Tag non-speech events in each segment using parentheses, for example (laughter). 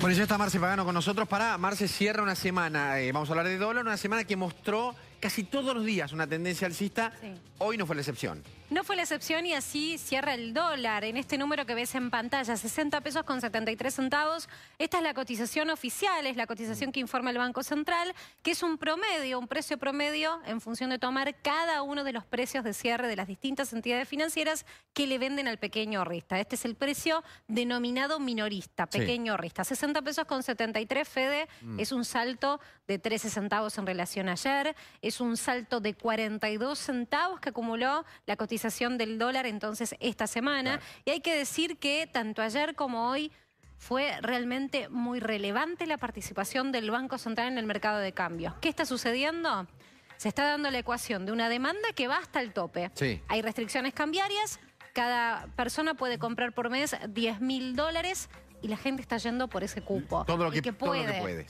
Bueno, eso está Marce Pagano con nosotros para Marce cierra una semana, eh, vamos a hablar de dólar, una semana que mostró casi todos los días una tendencia alcista, hoy no fue la excepción. No fue la excepción y así cierra el dólar en este número que ves en pantalla, 60 pesos con 73 centavos. Esta es la cotización oficial, es la cotización que informa el Banco Central, que es un promedio, un precio promedio en función de tomar cada uno de los precios de cierre de las distintas entidades financieras que le venden al pequeño rista. Este es el precio denominado minorista, pequeño rista. 60 pesos con 73, Fede, mm. es un salto de 13 centavos en relación a ayer, es un salto de 42 centavos que acumuló la cotización del dólar entonces esta semana. Y hay que decir que tanto ayer como hoy fue realmente muy relevante la participación del Banco Central en el mercado de cambios. ¿Qué está sucediendo? Se está dando la ecuación de una demanda que va hasta el tope. Hay restricciones cambiarias, cada persona puede comprar por mes 10 mil dólares y la gente está yendo por ese cupo. Todo lo que, el que puede.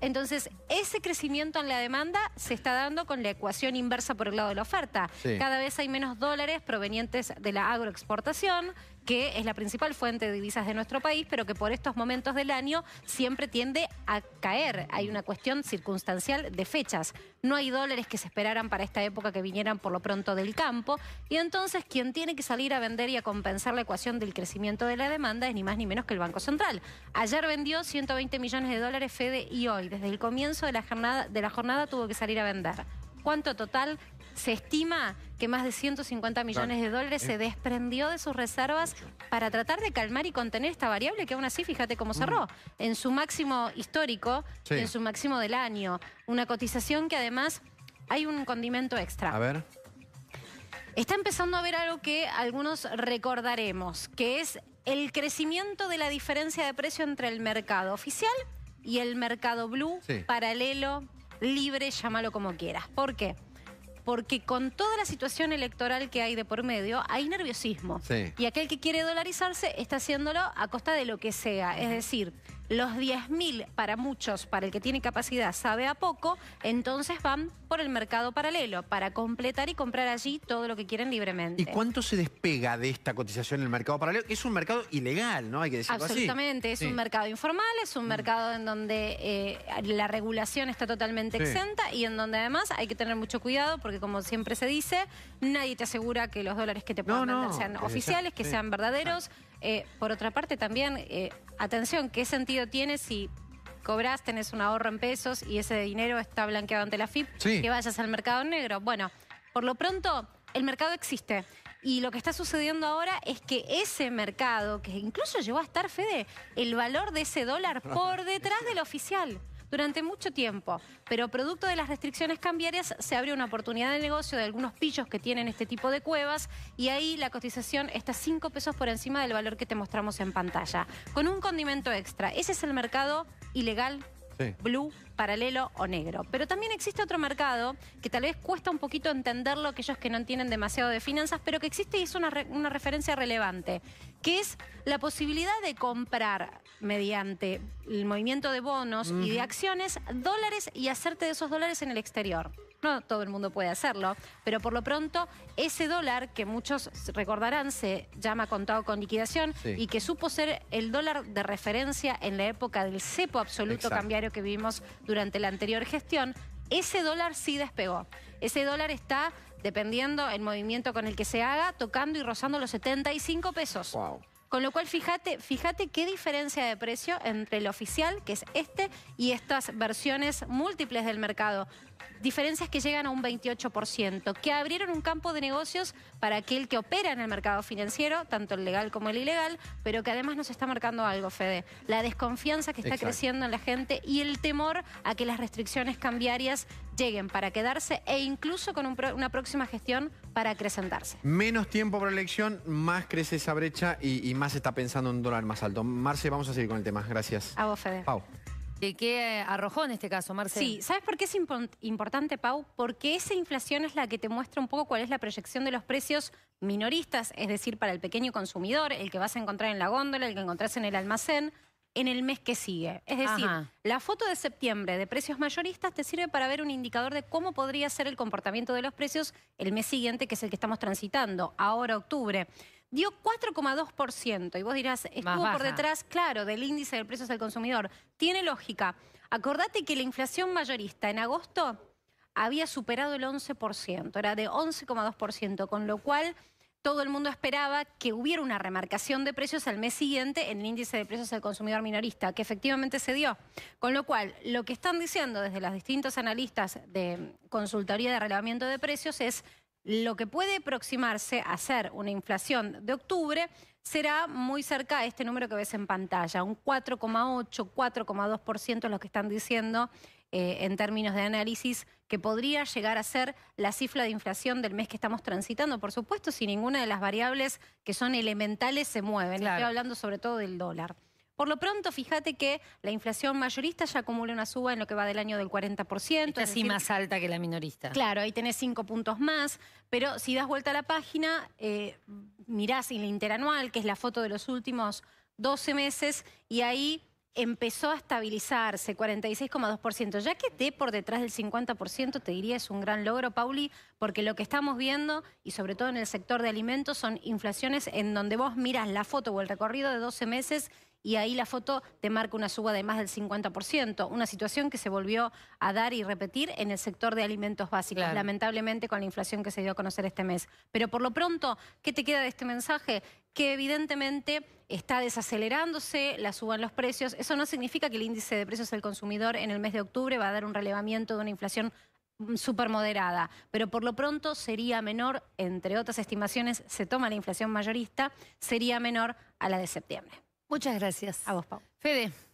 Entonces, ese crecimiento en la demanda se está dando con la ecuación inversa por el lado de la oferta. Cada vez hay menos dólares provenientes de la agroexportación, que es la principal fuente de divisas de nuestro país, pero que por estos momentos del año siempre tiende a caer. Hay una cuestión circunstancial de fechas. No hay dólares que se esperaran para esta época que vinieran por lo pronto del campo. Y entonces quien tiene que salir a vender y a compensar la ecuación del crecimiento de la demanda es ni más ni menos que el Banco Central. Ayer vendió 120 millones de dólares Fede y hoy, desde el comienzo de la jornada, de la jornada tuvo que salir a vender. ¿Cuánto total? Se estima que más de 150 millones de dólares se eh. desprendió de sus reservas para tratar de calmar y contener esta variable que aún así, fíjate cómo cerró, mm. en su máximo histórico, en su máximo del año. Una cotización que además hay un condimento extra. A ver. Está empezando a haber algo que algunos recordaremos, que es el crecimiento de la diferencia de precio entre el mercado oficial y el mercado blue, paralelo, libre, llámalo como quieras. ¿Por qué? porque con toda la situación electoral que hay de por medio, hay nerviosismo. Y aquel que quiere dolarizarse está haciéndolo a costa de lo que sea. Es decir, los 10.000 para muchos, para el que tiene capacidad, sabe a poco, entonces van por el mercado paralelo para completar y comprar allí todo lo que quieren libremente. ¿Y cuánto se despega de esta cotización en el mercado paralelo? Es un mercado ilegal, ¿no? Hay que decirlo Absolutamente, es un mercado informal, es un mm. mercado en donde eh, la regulación está totalmente exenta y en donde además hay que tener mucho cuidado porque como siempre se dice, nadie te asegura que los dólares que te puedan sean oficiales, que sean verdaderos. Eh, por otra parte, también, eh, atención, ¿qué sentido tiene si cobras, tenés un ahorro en pesos y ese dinero está blanqueado ante la FIP, que vayas al mercado negro? Bueno, por lo pronto, el mercado existe. Y lo que está sucediendo ahora es que ese mercado, que incluso llegó a estar, Fede, el valor de ese dólar (laughs) por detrás del oficial durante mucho tiempo, pero producto de las restricciones cambiarias se abrió una oportunidad de negocio de algunos pillos que tienen este tipo de cuevas y ahí la cotización está 5 pesos por encima del valor que te mostramos en pantalla, con un condimento extra. Ese es el mercado ilegal Blue, paralelo o negro. Pero también existe otro mercado que tal vez cuesta un poquito entenderlo aquellos que no tienen demasiado de finanzas, pero que existe y es una, referencia relevante, que es la posibilidad de comprar mediante el movimiento de bonos y de acciones dólares y hacerte de esos dólares en el exterior. No todo el mundo puede hacerlo, pero por lo pronto ese dólar que muchos recordarán se llama contado con liquidación y que supo ser el dólar de referencia en la época del cepo absoluto cambiario que vivimos durante la anterior gestión, ese dólar sí despegó. Ese dólar está, dependiendo el movimiento con el que se haga, tocando y rozando los 75 pesos. Con lo cual, fíjate, fíjate qué diferencia de precio entre el oficial, que es este, y estas versiones múltiples del mercado. Diferencias que llegan a un 28%, que abrieron un campo de negocios para aquel que opera en el mercado financiero, tanto el legal como el ilegal, pero que además nos está marcando algo, Fede. La desconfianza que está creciendo en la gente y el temor a que las restricciones cambiarias lleguen para quedarse e incluso con una próxima gestión para acrecentarse. Menos tiempo para elección, más crece esa brecha y, más se está pensando en un dólar más alto. Marce, vamos a seguir con el tema. Gracias. A vos, Fede. Pau. qué arrojó en este caso, Marce? Sí, ¿sabes por qué es importante, Pau? Porque esa inflación es la que te muestra un poco cuál es la proyección de los precios minoristas, es decir, para el pequeño consumidor, el que vas a encontrar en la góndola, el que encontrás en el almacén en el mes que sigue. Es decir, la foto de septiembre de precios mayoristas te sirve para ver un indicador de cómo podría ser el comportamiento de los precios el mes siguiente, que es el que estamos transitando, ahora octubre. Dio 4,2% y vos dirás, estuvo por detrás, claro, del índice de precios del consumidor. Tiene lógica. Acordate que la inflación mayorista en agosto había superado el 11%, era de 11,2%, con lo cual todo el mundo esperaba que hubiera una remarcación de precios al mes siguiente en el índice de precios del consumidor minorista, que efectivamente se dio. Con lo cual, lo que están diciendo desde las distintos analistas de consultoría de relevamiento de precios es lo que puede aproximarse a ser una inflación de octubre será muy cerca a este número que ves en pantalla, un 4,8, 4,2% lo que están diciendo eh, en términos de análisis que podría llegar a ser la cifra de inflación del mes que estamos transitando, por supuesto, si ninguna de las variables que son elementales se mueven. Estoy hablando sobre todo del dólar. Por lo pronto, fíjate que la inflación mayorista ya acumula una suba en lo que va del año del 40%. es así más alta que la minorista. Claro, ahí tenés cinco puntos más, pero si das vuelta a la página, eh, mirás en interanual, que es la foto de los últimos 12 meses, y ahí empezó a estabilizarse, 46,2%. Ya que esté por detrás del 50%, te diría es un gran logro, Pauli, porque lo que estamos viendo, y sobre todo en el sector de alimentos, son inflaciones en donde vos miras la foto o el recorrido de 12 meses y ahí la foto te marca una suba de más del 50%, una situación que se volvió a dar y repetir en el sector de alimentos básicos, lamentablemente con la inflación que se dio a conocer este mes. Pero por lo pronto, ¿qué te queda de este mensaje? que evidentemente está desacelerándose, la suba en los precios. Eso no significa que el índice de precios del consumidor en el mes de octubre va a dar un relevamiento de una inflación mm, súper moderada, pero por lo pronto sería menor, entre otras estimaciones, se toma la inflación mayorista, sería menor a la de septiembre. Muchas gracias. A vos, Pau. Fede.